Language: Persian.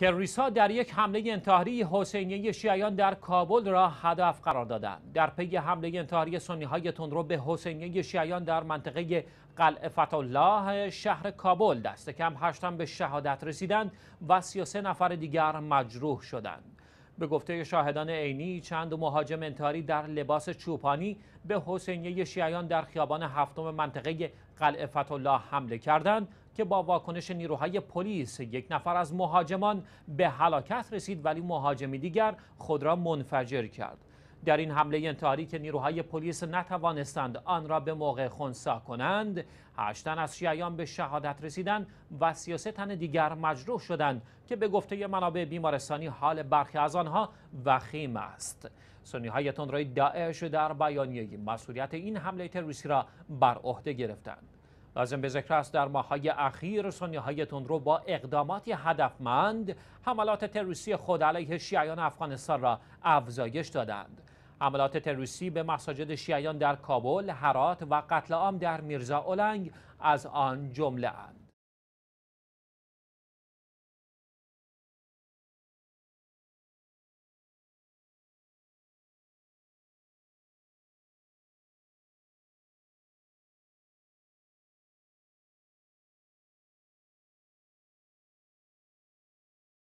تروریست در یک حمله انتحاری حسینی شیعیان در کابل را هدف قرار دادند. در پی حمله انتحاری سنی های تندرو به حسینی شیعیان در منطقه قلعه فتالله شهر کابل دست کم هشتم به شهادت رسیدند و 33 نفر دیگر مجروح شدند. به گفته شاهدان عینی چند مهاجم انتحاری در لباس چوپانی به حسینیه شیعیان در خیابان هفتم منطقه قلعه فتولاه حمله کردند که با واکنش نیروهای پلیس یک نفر از مهاجمان به هلاکت رسید ولی مهاجمی دیگر خود را منفجر کرد در این حمله انتحاری که نیروهای پلیس نتوانستند آن را به موقع خونسا کنند هشتن از شیعیان به شهادت رسیدند و سیاستن تن دیگر مجروح شدند که به گفته منابع بیمارستانی حال برخی از آنها وخیم است سنی های تندروی داعش در بیانیه مسئولیت این حمله تروریستی را بر عهده گرفتند لازم به ذکر است در ماههای اخیر سنی های تندرو با اقداماتی هدفمند حملات تروریستی خود علیه شیعیان افغانستان را افزایش دادند حملات تروریستی به مساجد شیعیان در کابل، هرات و قتل عام در میرزا اولنگ از آن جمله اند.